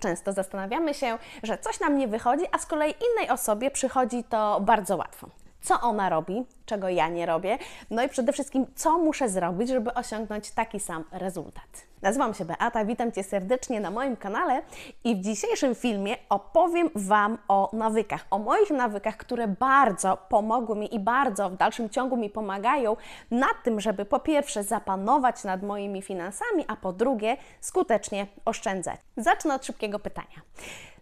często zastanawiamy się, że coś nam nie wychodzi, a z kolei innej osobie przychodzi to bardzo łatwo co ona robi, czego ja nie robię, no i przede wszystkim, co muszę zrobić, żeby osiągnąć taki sam rezultat. Nazywam się Beata, witam Cię serdecznie na moim kanale i w dzisiejszym filmie opowiem Wam o nawykach, o moich nawykach, które bardzo pomogły mi i bardzo w dalszym ciągu mi pomagają na tym, żeby po pierwsze zapanować nad moimi finansami, a po drugie skutecznie oszczędzać. Zacznę od szybkiego pytania.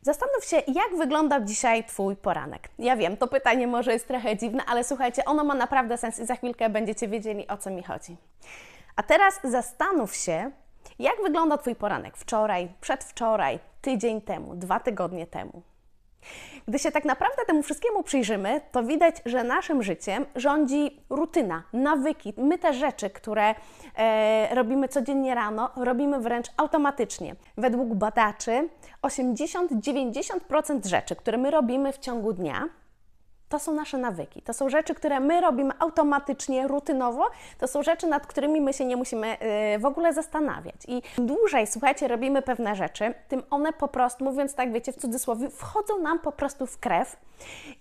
Zastanów się, jak wyglądał dzisiaj Twój poranek. Ja wiem, to pytanie może jest trochę dziwne, ale słuchajcie, ono ma naprawdę sens i za chwilkę będziecie wiedzieli, o co mi chodzi. A teraz zastanów się, jak wygląda Twój poranek wczoraj, przedwczoraj, tydzień temu, dwa tygodnie temu. Gdy się tak naprawdę temu wszystkiemu przyjrzymy, to widać, że naszym życiem rządzi rutyna, nawyki. My te rzeczy, które e, robimy codziennie rano, robimy wręcz automatycznie. Według badaczy 80-90% rzeczy, które my robimy w ciągu dnia, to są nasze nawyki, to są rzeczy, które my robimy automatycznie, rutynowo, to są rzeczy, nad którymi my się nie musimy y, w ogóle zastanawiać. I im dłużej, słuchajcie, robimy pewne rzeczy, tym one po prostu, mówiąc tak, wiecie, w cudzysłowie, wchodzą nam po prostu w krew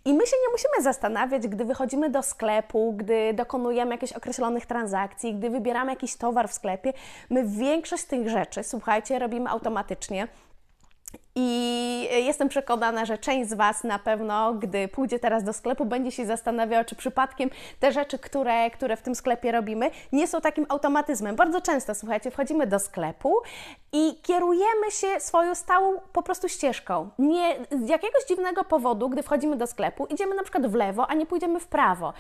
i my się nie musimy zastanawiać, gdy wychodzimy do sklepu, gdy dokonujemy jakichś określonych transakcji, gdy wybieramy jakiś towar w sklepie. My większość tych rzeczy, słuchajcie, robimy automatycznie. I jestem przekonana, że część z Was na pewno, gdy pójdzie teraz do sklepu, będzie się zastanawiała, czy przypadkiem te rzeczy, które, które w tym sklepie robimy, nie są takim automatyzmem. Bardzo często, słuchajcie, wchodzimy do sklepu i kierujemy się swoją stałą po prostu ścieżką. Nie, z jakiegoś dziwnego powodu, gdy wchodzimy do sklepu, idziemy na przykład w lewo, a nie pójdziemy w prawo.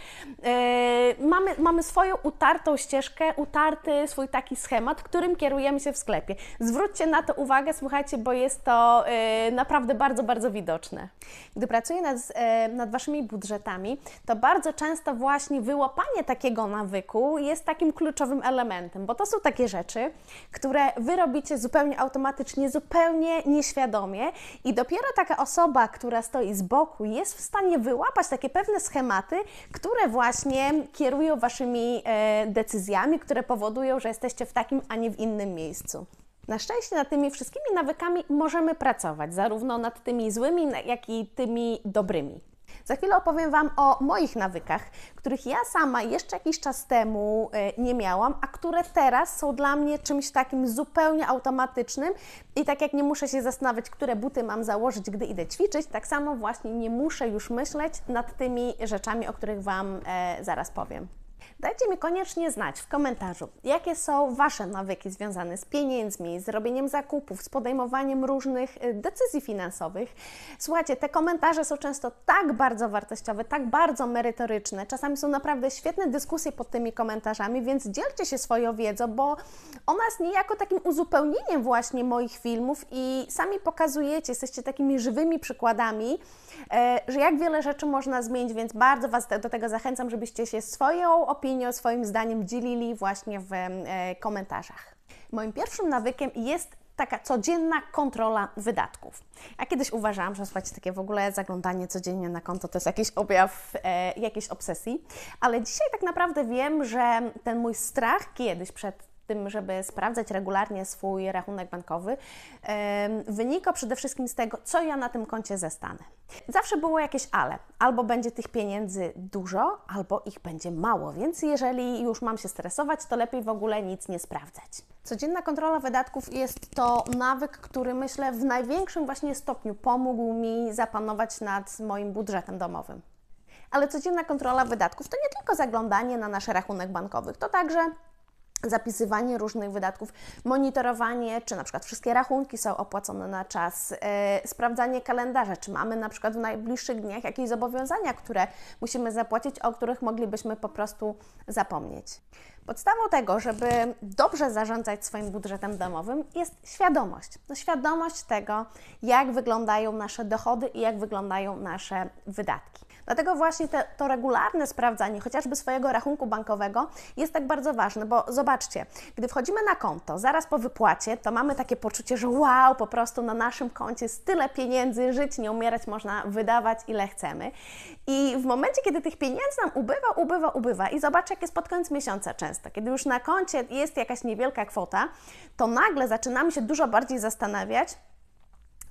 Yy, mamy, mamy swoją utartą ścieżkę, utarty swój taki schemat, którym kierujemy się w sklepie. Zwróćcie na to uwagę, słuchajcie, bo jest to Y, naprawdę bardzo, bardzo widoczne. Gdy pracuję nad, y, nad Waszymi budżetami, to bardzo często właśnie wyłapanie takiego nawyku jest takim kluczowym elementem, bo to są takie rzeczy, które Wy robicie zupełnie automatycznie, zupełnie nieświadomie i dopiero taka osoba, która stoi z boku, jest w stanie wyłapać takie pewne schematy, które właśnie kierują Waszymi y, decyzjami, które powodują, że jesteście w takim, a nie w innym miejscu. Na szczęście nad tymi wszystkimi nawykami możemy pracować, zarówno nad tymi złymi, jak i tymi dobrymi. Za chwilę opowiem Wam o moich nawykach, których ja sama jeszcze jakiś czas temu e, nie miałam, a które teraz są dla mnie czymś takim zupełnie automatycznym. I tak jak nie muszę się zastanawiać, które buty mam założyć, gdy idę ćwiczyć, tak samo właśnie nie muszę już myśleć nad tymi rzeczami, o których Wam e, zaraz powiem. Dajcie mi koniecznie znać w komentarzu, jakie są Wasze nawyki związane z pieniędzmi, z robieniem zakupów, z podejmowaniem różnych y, decyzji finansowych. Słuchajcie, te komentarze są często tak bardzo wartościowe, tak bardzo merytoryczne. Czasami są naprawdę świetne dyskusje pod tymi komentarzami, więc dzielcie się swoją wiedzą, bo ona jest niejako takim uzupełnieniem właśnie moich filmów i sami pokazujecie, jesteście takimi żywymi przykładami, e, że jak wiele rzeczy można zmienić, więc bardzo Was do tego zachęcam, żebyście się swoją opinią swoim zdaniem dzielili właśnie w e, komentarzach. Moim pierwszym nawykiem jest taka codzienna kontrola wydatków. Ja kiedyś uważałam, że słuchajcie, takie w ogóle zaglądanie codziennie na konto to jest jakiś objaw e, jakiejś obsesji, ale dzisiaj tak naprawdę wiem, że ten mój strach kiedyś przed tym, żeby sprawdzać regularnie swój rachunek bankowy, wynika przede wszystkim z tego, co ja na tym koncie zestanę. Zawsze było jakieś ale. Albo będzie tych pieniędzy dużo, albo ich będzie mało, więc jeżeli już mam się stresować, to lepiej w ogóle nic nie sprawdzać. Codzienna kontrola wydatków jest to nawyk, który myślę w największym właśnie stopniu pomógł mi zapanować nad moim budżetem domowym. Ale codzienna kontrola wydatków to nie tylko zaglądanie na nasz rachunek bankowy, to także zapisywanie różnych wydatków, monitorowanie, czy na przykład wszystkie rachunki są opłacone na czas, yy, sprawdzanie kalendarza, czy mamy na przykład w najbliższych dniach jakieś zobowiązania, które musimy zapłacić, o których moglibyśmy po prostu zapomnieć. Podstawą tego, żeby dobrze zarządzać swoim budżetem domowym, jest świadomość. No, świadomość tego, jak wyglądają nasze dochody i jak wyglądają nasze wydatki. Dlatego właśnie te, to regularne sprawdzanie chociażby swojego rachunku bankowego jest tak bardzo ważne, bo zobaczcie, gdy wchodzimy na konto zaraz po wypłacie, to mamy takie poczucie, że wow, po prostu na naszym koncie jest tyle pieniędzy, żyć, nie umierać, można wydawać ile chcemy. I w momencie, kiedy tych pieniędzy nam ubywa, ubywa, ubywa i zobacz, jak jest pod koniec miesiąca często, kiedy już na koncie jest jakaś niewielka kwota, to nagle zaczynamy się dużo bardziej zastanawiać,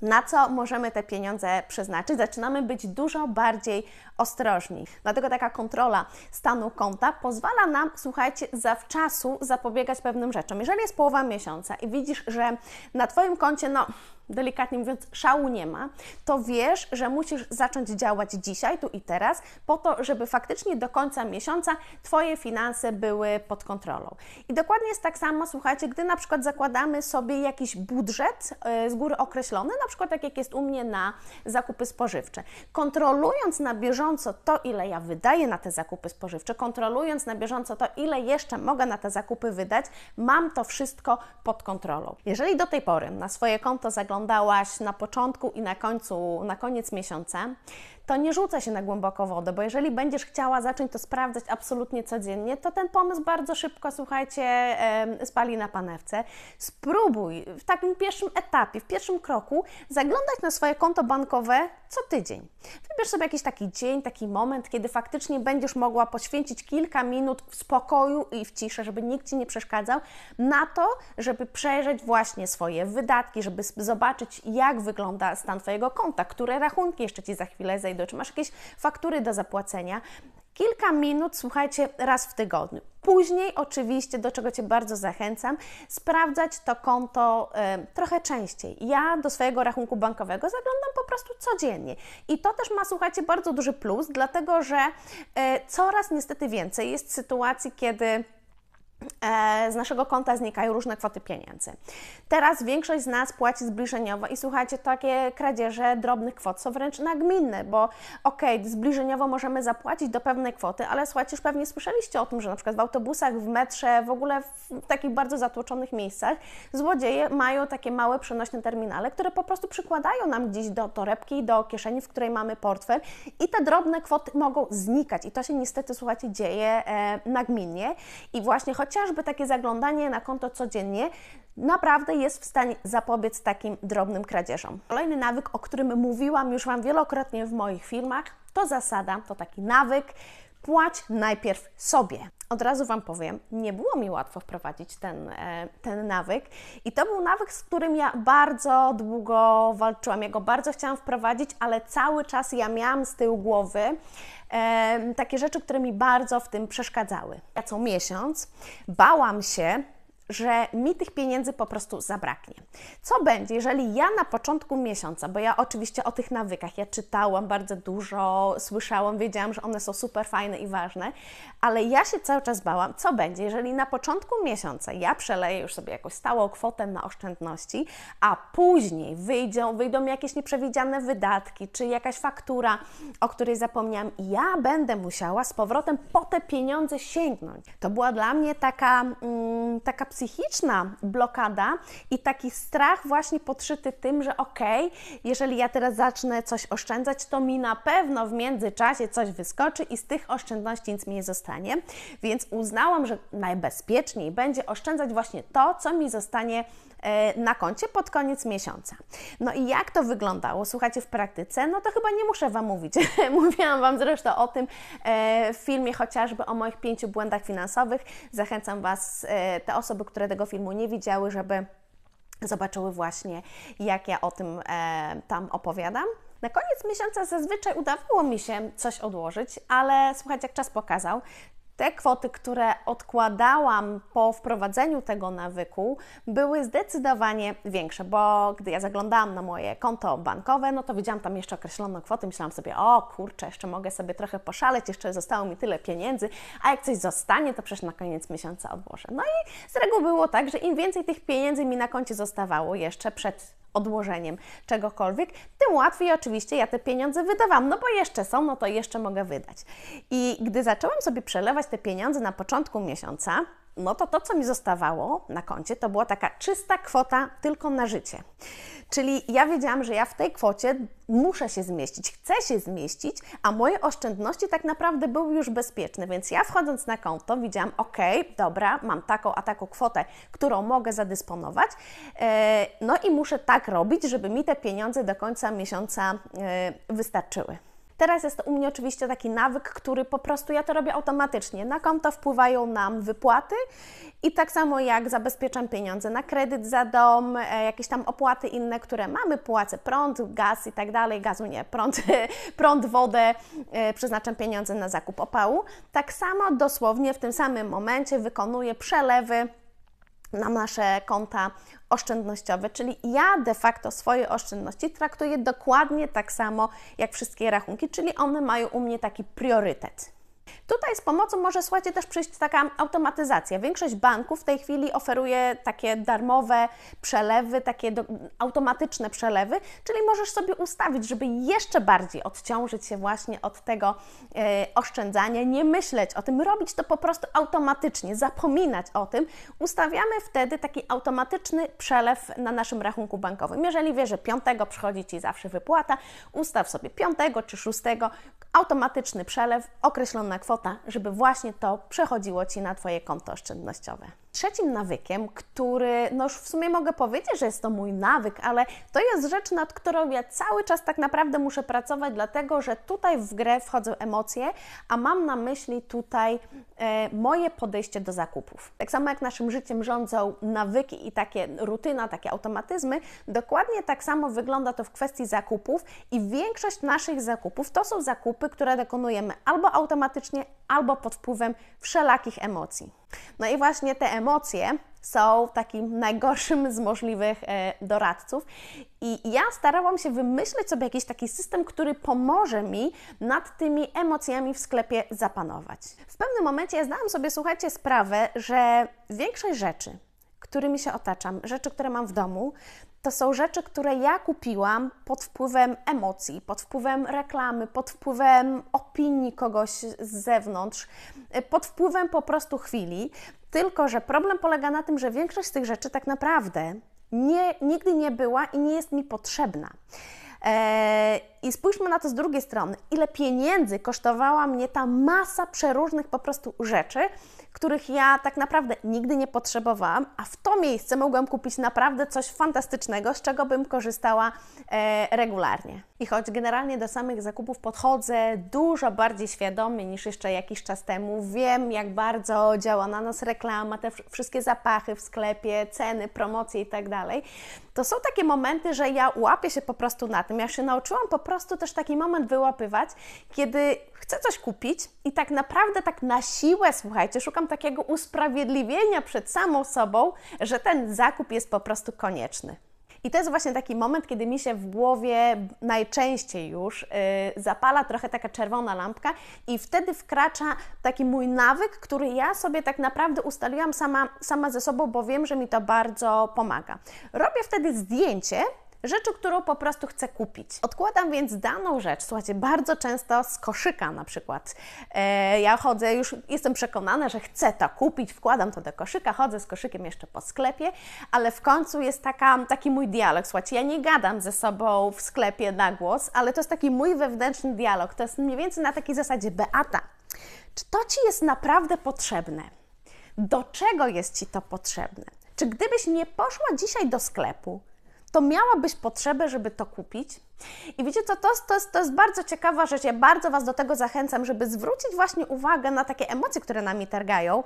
na co możemy te pieniądze przeznaczyć, zaczynamy być dużo bardziej ostrożni. Dlatego taka kontrola stanu konta pozwala nam, słuchajcie, zawczasu zapobiegać pewnym rzeczom. Jeżeli jest połowa miesiąca i widzisz, że na Twoim koncie, no delikatnie mówiąc, szału nie ma, to wiesz, że musisz zacząć działać dzisiaj, tu i teraz, po to, żeby faktycznie do końca miesiąca Twoje finanse były pod kontrolą. I dokładnie jest tak samo, słuchajcie, gdy na przykład zakładamy sobie jakiś budżet y, z góry określony, na przykład tak jak jest u mnie na zakupy spożywcze. Kontrolując na bieżąco to, ile ja wydaję na te zakupy spożywcze, kontrolując na bieżąco to, ile jeszcze mogę na te zakupy wydać, mam to wszystko pod kontrolą. Jeżeli do tej pory na swoje konto zaglądasz, oglądałaś na początku i na końcu, na koniec miesiąca, to nie rzuca się na głęboko wodę, bo jeżeli będziesz chciała zacząć to sprawdzać absolutnie codziennie, to ten pomysł bardzo szybko, słuchajcie, spali na panewce. Spróbuj w takim pierwszym etapie, w pierwszym kroku zaglądać na swoje konto bankowe co tydzień. Wybierz sobie jakiś taki dzień, taki moment, kiedy faktycznie będziesz mogła poświęcić kilka minut w spokoju i w ciszy, żeby nikt Ci nie przeszkadzał, na to, żeby przejrzeć właśnie swoje wydatki, żeby zobaczyć, jak wygląda stan Twojego konta, które rachunki jeszcze Ci za chwilę zejdą przyjdą, czy masz jakieś faktury do zapłacenia. Kilka minut, słuchajcie, raz w tygodniu. Później, oczywiście, do czego Cię bardzo zachęcam, sprawdzać to konto y, trochę częściej. Ja do swojego rachunku bankowego zaglądam po prostu codziennie. I to też ma, słuchajcie, bardzo duży plus, dlatego że y, coraz niestety więcej jest sytuacji, kiedy E, z naszego konta znikają różne kwoty pieniędzy. Teraz większość z nas płaci zbliżeniowo i słuchajcie, takie kradzieże drobnych kwot są wręcz nagminne, bo okej, okay, zbliżeniowo możemy zapłacić do pewnej kwoty, ale słuchajcie, już pewnie słyszeliście o tym, że na przykład w autobusach, w metrze, w ogóle w takich bardzo zatłoczonych miejscach złodzieje mają takie małe przenośne terminale, które po prostu przykładają nam gdzieś do torebki, do kieszeni, w której mamy portfel i te drobne kwoty mogą znikać i to się niestety, słuchajcie, dzieje e, nagminnie i właśnie choć chociażby takie zaglądanie na konto codziennie naprawdę jest w stanie zapobiec takim drobnym kradzieżom. Kolejny nawyk, o którym mówiłam już Wam wielokrotnie w moich filmach, to zasada, to taki nawyk, Płać najpierw sobie. Od razu Wam powiem, nie było mi łatwo wprowadzić ten, e, ten nawyk, i to był nawyk, z którym ja bardzo długo walczyłam. Ja go bardzo chciałam wprowadzić, ale cały czas ja miałam z tyłu głowy e, takie rzeczy, które mi bardzo w tym przeszkadzały. Ja co miesiąc bałam się, że mi tych pieniędzy po prostu zabraknie. Co będzie, jeżeli ja na początku miesiąca, bo ja oczywiście o tych nawykach, ja czytałam bardzo dużo, słyszałam, wiedziałam, że one są super fajne i ważne, ale ja się cały czas bałam, co będzie, jeżeli na początku miesiąca ja przeleję już sobie jakąś stałą kwotę na oszczędności, a później wyjdą, wyjdą jakieś nieprzewidziane wydatki, czy jakaś faktura, o której zapomniałam, i ja będę musiała z powrotem po te pieniądze sięgnąć. To była dla mnie taka, mm, taka psychiczna blokada i taki strach właśnie podszyty tym, że okej, okay, jeżeli ja teraz zacznę coś oszczędzać, to mi na pewno w międzyczasie coś wyskoczy i z tych oszczędności nic mi nie zostanie. Więc uznałam, że najbezpieczniej będzie oszczędzać właśnie to, co mi zostanie E, na koncie pod koniec miesiąca. No i jak to wyglądało, słuchajcie, w praktyce? No to chyba nie muszę Wam mówić. Mówiłam Wam zresztą o tym e, w filmie chociażby o moich pięciu błędach finansowych. Zachęcam Was, e, te osoby, które tego filmu nie widziały, żeby zobaczyły właśnie, jak ja o tym tam opowiadam. Na koniec miesiąca zazwyczaj udawało mi się coś odłożyć, ale słuchajcie, jak czas pokazał, te kwoty, które odkładałam po wprowadzeniu tego nawyku, były zdecydowanie większe, bo gdy ja zaglądałam na moje konto bankowe, no to widziałam tam jeszcze określoną kwotę, myślałam sobie, o kurczę, jeszcze mogę sobie trochę poszaleć, jeszcze zostało mi tyle pieniędzy, a jak coś zostanie, to przecież na koniec miesiąca odłożę. No i z reguły było tak, że im więcej tych pieniędzy mi na koncie zostawało jeszcze przed odłożeniem czegokolwiek, tym łatwiej oczywiście ja te pieniądze wydawam, no bo jeszcze są, no to jeszcze mogę wydać. I gdy zaczęłam sobie przelewać te pieniądze na początku miesiąca, no to to, co mi zostawało na koncie, to była taka czysta kwota tylko na życie. Czyli ja wiedziałam, że ja w tej kwocie muszę się zmieścić, chcę się zmieścić, a moje oszczędności tak naprawdę były już bezpieczne, więc ja wchodząc na konto widziałam, ok, dobra, mam taką a taką kwotę, którą mogę zadysponować, e, no i muszę tak robić, żeby mi te pieniądze do końca miesiąca e, wystarczyły. Teraz jest u mnie oczywiście taki nawyk, który po prostu ja to robię automatycznie. Na konto wpływają nam wypłaty i tak samo jak zabezpieczam pieniądze na kredyt za dom, e, jakieś tam opłaty inne, które mamy, płacę prąd, gaz i tak dalej, gazu nie, prąd, prąd wodę, e, przeznaczam pieniądze na zakup opału. Tak samo dosłownie w tym samym momencie wykonuję przelewy na nasze konta oszczędnościowe, czyli ja de facto swoje oszczędności traktuję dokładnie tak samo jak wszystkie rachunki, czyli one mają u mnie taki priorytet. Tutaj z pomocą może, słuchajcie, też przyjść taka automatyzacja. Większość banków w tej chwili oferuje takie darmowe przelewy, takie do, automatyczne przelewy, czyli możesz sobie ustawić, żeby jeszcze bardziej odciążyć się właśnie od tego e, oszczędzania, nie myśleć o tym, robić to po prostu automatycznie, zapominać o tym. Ustawiamy wtedy taki automatyczny przelew na naszym rachunku bankowym. Jeżeli wiesz, że piątego przychodzi Ci zawsze wypłata, ustaw sobie piątego czy szóstego, automatyczny przelew, określona kwota, żeby właśnie to przechodziło Ci na Twoje konto oszczędnościowe trzecim nawykiem, który no już w sumie mogę powiedzieć, że jest to mój nawyk, ale to jest rzecz, nad którą ja cały czas tak naprawdę muszę pracować, dlatego że tutaj w grę wchodzą emocje, a mam na myśli tutaj e, moje podejście do zakupów. Tak samo jak naszym życiem rządzą nawyki i takie rutyna, takie automatyzmy, dokładnie tak samo wygląda to w kwestii zakupów i większość naszych zakupów to są zakupy, które dokonujemy albo automatycznie, albo pod wpływem wszelakich emocji. No i właśnie te emocje są takim najgorszym z możliwych e, doradców. I ja starałam się wymyśleć sobie jakiś taki system, który pomoże mi nad tymi emocjami w sklepie zapanować. W pewnym momencie zdałam sobie, słuchajcie, sprawę, że większość rzeczy, którymi się otaczam, rzeczy, które mam w domu, to są rzeczy, które ja kupiłam pod wpływem emocji, pod wpływem reklamy, pod wpływem opinii kogoś z zewnątrz, y, pod wpływem po prostu chwili. Tylko, że problem polega na tym, że większość z tych rzeczy tak naprawdę nie, nigdy nie była i nie jest mi potrzebna. Eee, i spójrzmy na to z drugiej strony, ile pieniędzy kosztowała mnie ta masa przeróżnych po prostu rzeczy, których ja tak naprawdę nigdy nie potrzebowałam, a w to miejsce mogłam kupić naprawdę coś fantastycznego, z czego bym korzystała e, regularnie. I choć generalnie do samych zakupów podchodzę dużo bardziej świadomie niż jeszcze jakiś czas temu, wiem jak bardzo działa na nas reklama, te wszystkie zapachy w sklepie, ceny, promocje itd. Tak to są takie momenty, że ja łapię się po prostu na tym. Ja się nauczyłam po prostu prostu też taki moment wyłapywać, kiedy chcę coś kupić i tak naprawdę tak na siłę, słuchajcie, szukam takiego usprawiedliwienia przed samą sobą, że ten zakup jest po prostu konieczny. I to jest właśnie taki moment, kiedy mi się w głowie najczęściej już yy, zapala trochę taka czerwona lampka, i wtedy wkracza taki mój nawyk, który ja sobie tak naprawdę ustaliłam sama, sama ze sobą, bo wiem, że mi to bardzo pomaga. Robię wtedy zdjęcie rzeczy, którą po prostu chcę kupić. Odkładam więc daną rzecz, słuchajcie, bardzo często z koszyka na przykład. E, ja chodzę, już jestem przekonana, że chcę to kupić, wkładam to do koszyka, chodzę z koszykiem jeszcze po sklepie, ale w końcu jest taka, taki mój dialog, słuchajcie, ja nie gadam ze sobą w sklepie na głos, ale to jest taki mój wewnętrzny dialog, to jest mniej więcej na takiej zasadzie, Beata, czy to Ci jest naprawdę potrzebne? Do czego jest Ci to potrzebne? Czy gdybyś nie poszła dzisiaj do sklepu, to miałabyś potrzebę, żeby to kupić? I wiecie co, to, to, to jest bardzo ciekawa rzecz. Ja bardzo Was do tego zachęcam, żeby zwrócić właśnie uwagę na takie emocje, które nami targają.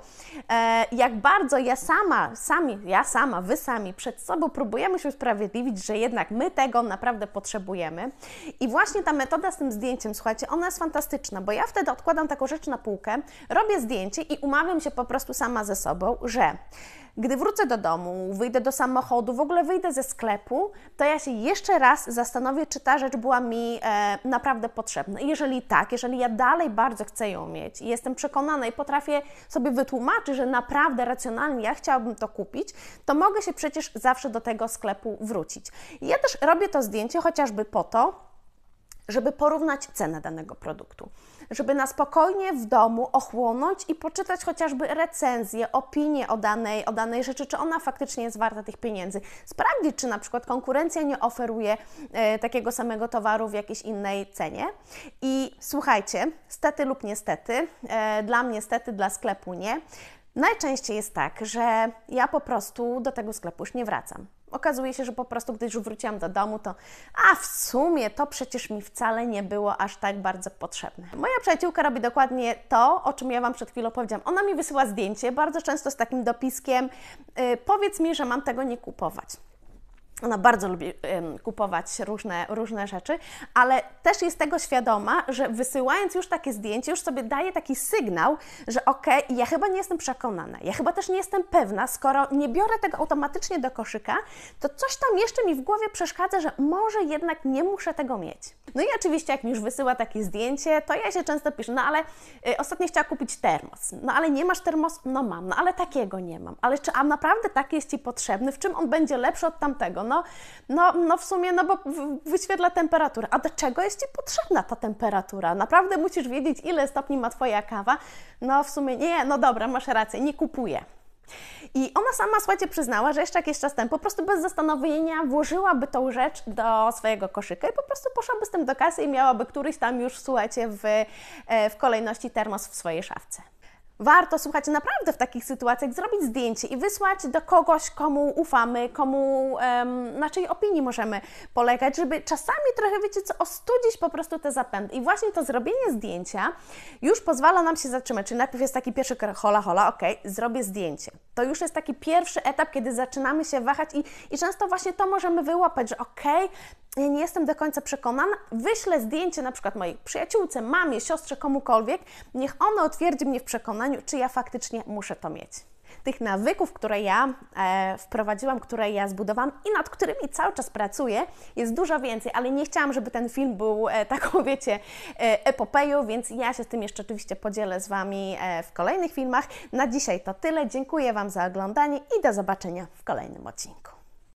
E, jak bardzo ja sama, sami, ja sama, Wy sami przed sobą próbujemy się usprawiedliwić, że jednak my tego naprawdę potrzebujemy. I właśnie ta metoda z tym zdjęciem, słuchajcie, ona jest fantastyczna, bo ja wtedy odkładam taką rzecz na półkę, robię zdjęcie i umawiam się po prostu sama ze sobą, że gdy wrócę do domu, wyjdę do samochodu, w ogóle wyjdę ze sklepu, to ja się jeszcze raz zastanowię, czy ta rzecz była mi e, naprawdę potrzebna. jeżeli tak, jeżeli ja dalej bardzo chcę ją mieć i jestem przekonana i potrafię sobie wytłumaczyć, że naprawdę racjonalnie ja chciałabym to kupić, to mogę się przecież zawsze do tego sklepu wrócić. I ja też robię to zdjęcie chociażby po to, żeby porównać cenę danego produktu, żeby na spokojnie w domu ochłonąć i poczytać chociażby recenzję, opinię o danej, o danej rzeczy, czy ona faktycznie jest warta tych pieniędzy. Sprawdzić, czy na przykład konkurencja nie oferuje e, takiego samego towaru w jakiejś innej cenie. I słuchajcie, stety lub niestety, e, dla mnie stety, dla sklepu nie. Najczęściej jest tak, że ja po prostu do tego sklepu już nie wracam okazuje się, że po prostu, gdy już wróciłam do domu, to a w sumie to przecież mi wcale nie było aż tak bardzo potrzebne. Moja przyjaciółka robi dokładnie to, o czym ja Wam przed chwilą powiedziałam. Ona mi wysyła zdjęcie, bardzo często z takim dopiskiem: y, powiedz mi, że mam tego nie kupować. Ona bardzo lubi ym, kupować różne, różne rzeczy, ale też jest tego świadoma, że wysyłając już takie zdjęcie, już sobie daje taki sygnał, że okej, okay, ja chyba nie jestem przekonana, ja chyba też nie jestem pewna, skoro nie biorę tego automatycznie do koszyka, to coś tam jeszcze mi w głowie przeszkadza, że może jednak nie muszę tego mieć. No i oczywiście, jak mi już wysyła takie zdjęcie, to ja się często piszę, no ale y, ostatnio chciała kupić termos, no ale nie masz termos? No mam, no ale takiego nie mam, ale czy a naprawdę taki jest Ci potrzebny? W czym on będzie lepszy od tamtego? No no, no, no w sumie, no bo wyświetla temperaturę. A do czego jest Ci potrzebna ta temperatura? Naprawdę musisz wiedzieć, ile stopni ma Twoja kawa? No w sumie nie, no dobra, masz rację, nie kupuję. I ona sama, słuchajcie, przyznała, że jeszcze jakiś czas temu po prostu bez zastanowienia włożyłaby tą rzecz do swojego koszyka i po prostu poszłaby z tym do kasy i miałaby któryś tam już, słuchajcie, w, e, w kolejności termos w swojej szafce warto, słuchajcie, naprawdę w takich sytuacjach zrobić zdjęcie i wysłać do kogoś, komu ufamy, komu, um, na czyjej opinii możemy polegać, żeby czasami trochę, wiecie co, ostudzić po prostu te zapędy. I właśnie to zrobienie zdjęcia już pozwala nam się zatrzymać. Czyli najpierw jest taki pierwszy krok, hola, hola, ok, zrobię zdjęcie. To już jest taki pierwszy etap, kiedy zaczynamy się wahać i, i często właśnie to możemy wyłapać, że ok, ja nie jestem do końca przekonana, wyślę zdjęcie na przykład mojej przyjaciółce, mamie, siostrze, komukolwiek, niech ona otwierdzi mnie w przekonaniu, czy ja faktycznie muszę to mieć. Tych nawyków, które ja e, wprowadziłam, które ja zbudowałam i nad którymi cały czas pracuję, jest dużo więcej, ale nie chciałam, żeby ten film był e, taką, wiecie, e, epopeją, więc ja się z tym jeszcze oczywiście podzielę z Wami e, w kolejnych filmach. Na dzisiaj to tyle. Dziękuję Wam za oglądanie i do zobaczenia w kolejnym odcinku.